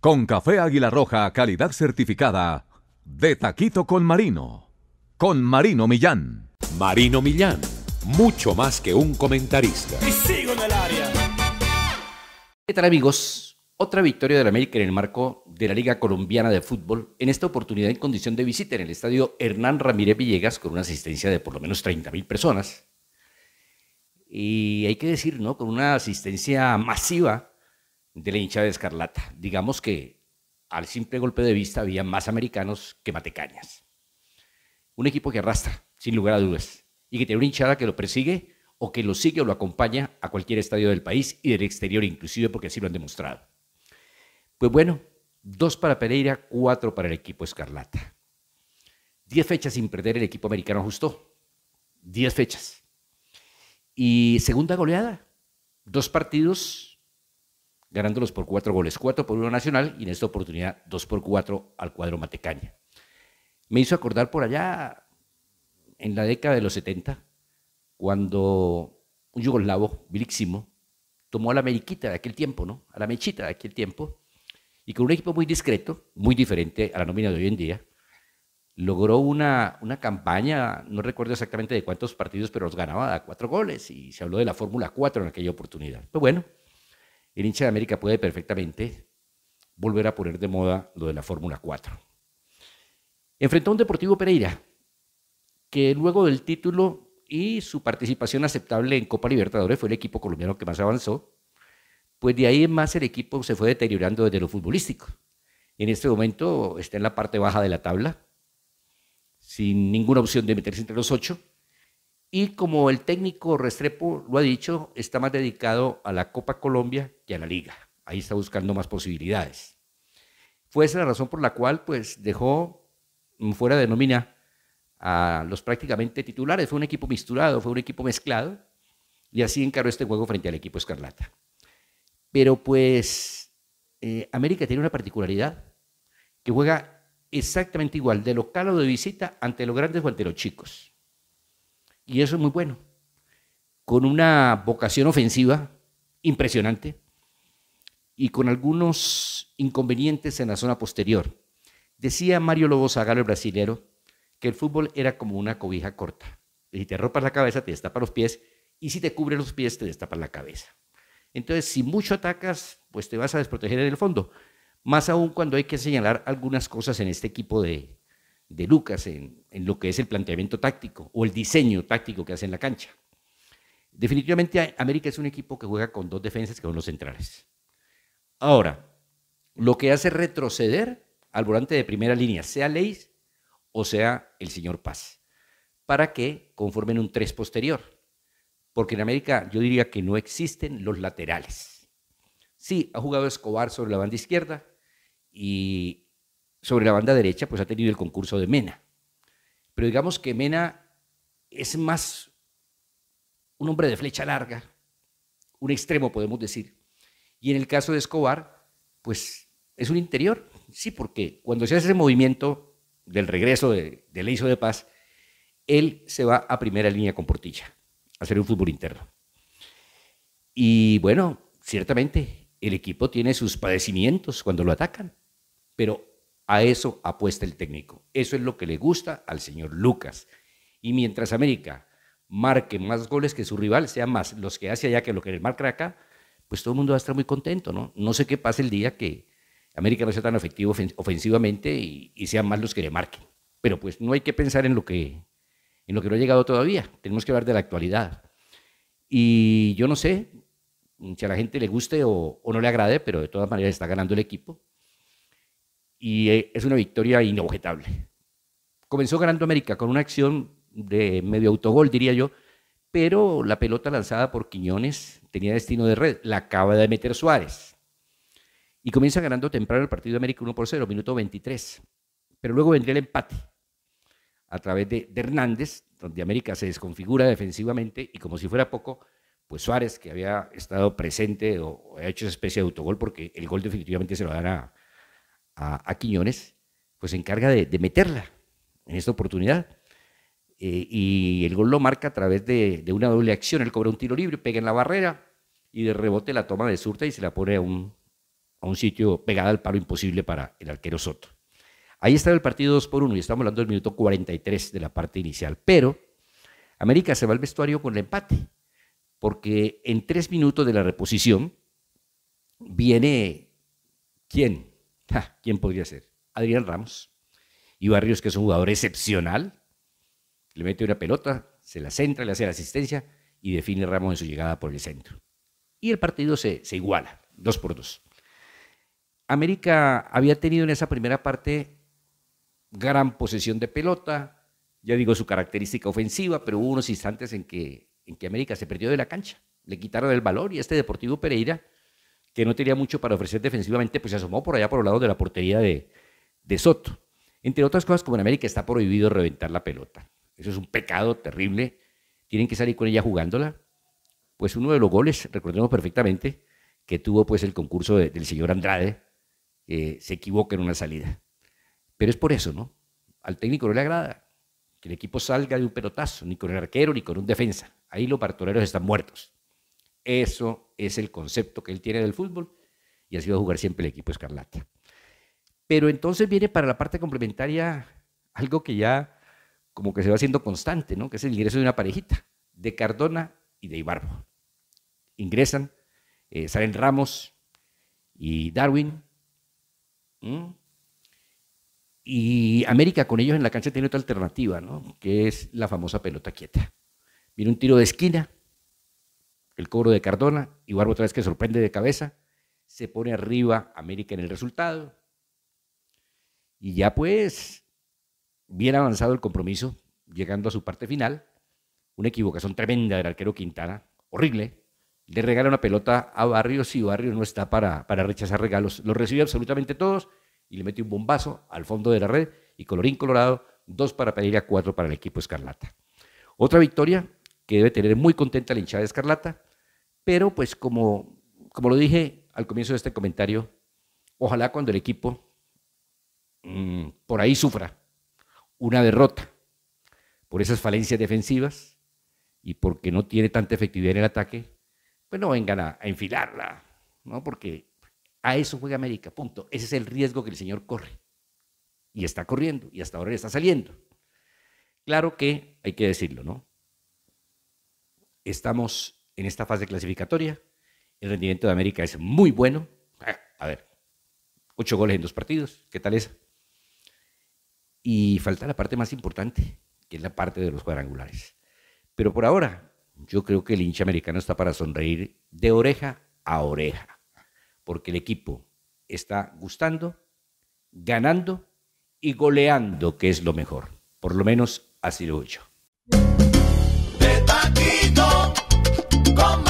Con café Águila Roja, calidad certificada. De Taquito con Marino. Con Marino Millán. Marino Millán, mucho más que un comentarista. Y sigo en el área. ¿Qué tal amigos? Otra victoria del América en el marco de la Liga Colombiana de Fútbol, en esta oportunidad en condición de visita en el estadio Hernán Ramírez Villegas con una asistencia de por lo menos 30 mil personas. Y hay que decir, ¿no? Con una asistencia masiva de la hinchada de Escarlata. Digamos que al simple golpe de vista había más americanos que matecañas. Un equipo que arrastra, sin lugar a dudas, y que tiene una hinchada que lo persigue o que lo sigue o lo acompaña a cualquier estadio del país y del exterior inclusive, porque así lo han demostrado. Pues bueno, dos para Pereira, cuatro para el equipo Escarlata. Diez fechas sin perder el equipo americano justo, Diez fechas. Y segunda goleada, dos partidos ganándolos por cuatro goles, cuatro por uno Nacional y en esta oportunidad dos por cuatro al cuadro Matecaña. Me hizo acordar por allá, en la década de los 70, cuando un yugoslavo, Biliximo, tomó a la Meriquita de aquel tiempo, ¿no? A la Mechita de aquel tiempo, y con un equipo muy discreto, muy diferente a la nómina de hoy en día, logró una, una campaña, no recuerdo exactamente de cuántos partidos, pero los ganaba a cuatro goles, y se habló de la Fórmula 4 en aquella oportunidad. Pues bueno, el hincha de América puede perfectamente volver a poner de moda lo de la Fórmula 4. Enfrentó a un Deportivo Pereira, que luego del título y su participación aceptable en Copa Libertadores fue el equipo colombiano que más avanzó, pues de ahí en más el equipo se fue deteriorando desde lo futbolístico. En este momento está en la parte baja de la tabla, sin ninguna opción de meterse entre los ocho, y como el técnico Restrepo lo ha dicho, está más dedicado a la Copa Colombia que a la Liga. Ahí está buscando más posibilidades. Fue esa la razón por la cual pues, dejó fuera de nómina a los prácticamente titulares. Fue un equipo misturado, fue un equipo mezclado. Y así encaró este juego frente al equipo Escarlata. Pero pues eh, América tiene una particularidad, que juega exactamente igual de local o de visita ante los grandes o ante los chicos. Y eso es muy bueno. Con una vocación ofensiva impresionante y con algunos inconvenientes en la zona posterior. Decía Mario Lobo zagaro el brasilero, que el fútbol era como una cobija corta. Si te ropas la cabeza, te destapas los pies, y si te cubre los pies, te destapa la cabeza. Entonces, si mucho atacas, pues te vas a desproteger en el fondo. Más aún cuando hay que señalar algunas cosas en este equipo de, de Lucas en, lo que es el planteamiento táctico o el diseño táctico que hace en la cancha. Definitivamente América es un equipo que juega con dos defensas que son los centrales. Ahora, lo que hace retroceder al volante de primera línea, sea Leis o sea el señor Paz, para que conformen un tres posterior. Porque en América yo diría que no existen los laterales. Sí, ha jugado Escobar sobre la banda izquierda y sobre la banda derecha, pues ha tenido el concurso de Mena. Pero digamos que Mena es más un hombre de flecha larga, un extremo, podemos decir. Y en el caso de Escobar, pues es un interior. Sí, porque cuando se hace ese movimiento del regreso de, del ISO de Paz, él se va a primera línea con Portilla, a hacer un fútbol interno. Y bueno, ciertamente el equipo tiene sus padecimientos cuando lo atacan, pero a eso apuesta el técnico. Eso es lo que le gusta al señor Lucas. Y mientras América marque más goles que su rival, sean más los que hace allá que lo que le marca acá, pues todo el mundo va a estar muy contento, ¿no? No sé qué pasa el día que América no sea tan efectivo ofensivamente y, sean más los que le marquen. Pero pues no hay que pensar en lo que, en lo que no ha llegado todavía. Tenemos que hablar de la actualidad. Y yo no sé si a la gente le guste o no le agrade, pero de todas maneras está ganando el equipo y eh, es una victoria inobjetable. Comenzó ganando América con una acción de medio autogol, diría yo, pero la pelota lanzada por Quiñones tenía destino de red, la acaba de meter Suárez. Y comienza ganando temprano el partido de América 1 por 0, minuto 23. Pero luego vendría el empate a través de, Hernández, donde América se desconfigura defensivamente y como si fuera poco, pues Suárez, que había estado presente o, ha hecho esa especie de autogol, porque el gol definitivamente se lo dan a, a, Quiñones, pues se encarga de, meterla en esta oportunidad. Eh, y el gol lo marca a través de, una doble acción. Él cobra un tiro libre, pega en la barrera y de rebote la toma de Surta y se la pone a un, a un sitio pegada al palo imposible para el arquero Soto. Ahí está el partido 2 por 1 y estamos hablando del minuto 43 de la parte inicial. Pero América se va al vestuario con el empate, porque en tres minutos de la reposición viene. ¿Quién? ¿Quién podría ser? Adrián Ramos. Y Barrios, que es un jugador excepcional, le mete una pelota, se la centra, le hace la asistencia y define Ramos en su llegada por el centro. Y el partido se, iguala, dos por dos. América había tenido en esa primera parte gran posesión de pelota, ya digo su característica ofensiva, pero hubo unos instantes en que, en que América se perdió de la cancha, le quitaron el valor y este Deportivo Pereira que no tenía mucho para ofrecer defensivamente, pues se asomó por allá por el lado de la portería de, de Soto. Entre otras cosas, como en América está prohibido reventar la pelota. Eso es un pecado terrible. Tienen que salir con ella jugándola. Pues uno de los goles, recordemos perfectamente, que tuvo pues el concurso del señor Andrade, se equivoca en una salida. Pero es por eso, ¿no? Al técnico no le agrada que el equipo salga de un pelotazo, ni con el arquero, ni con un defensa. Ahí los partoreros están muertos. Eso es el concepto que él tiene del fútbol y ha sido a jugar siempre el equipo escarlata. Pero entonces viene para la parte complementaria algo que ya como que se va haciendo constante, Que es el ingreso de una parejita, de Cardona y de Ibarbo. Ingresan, eh, salen Ramos y Darwin. Y América con ellos en la cancha tiene otra alternativa, Que es la famosa pelota quieta. Viene un tiro de esquina, el cobro de Cardona, Ibarbo otra vez que sorprende de cabeza, se pone arriba América en el resultado. Y ya pues, bien avanzado el compromiso, llegando a su parte final, una equivocación tremenda del arquero Quintana, horrible, le regala una pelota a Barrios y Barrios no está para, para rechazar regalos, lo recibe absolutamente todos y le mete un bombazo al fondo de la red y colorín colorado, dos para pedir a cuatro para el equipo Escarlata. Otra victoria que debe tener muy contenta la hinchada de Escarlata, pero pues como, como lo dije al comienzo de este comentario, ojalá cuando el equipo mm, por ahí sufra una derrota por esas falencias defensivas y porque no tiene tanta efectividad en el ataque, pues no vengan a, enfilarla, ¿no? Porque a eso juega América, punto. Ese es el riesgo que el señor corre. Y está corriendo, y hasta ahora le está saliendo. Claro que, hay que decirlo, ¿no? Estamos en esta fase clasificatoria. El rendimiento de América es muy bueno. Ah, a ver, ocho goles en dos partidos, ¿qué tal es? Y falta la parte más importante, que es la parte de los cuadrangulares. Pero por ahora, yo creo que el hincha americano está para sonreír de oreja a oreja, porque el equipo está gustando, ganando y goleando, que es lo mejor. Por lo menos así lo he hecho. Come on.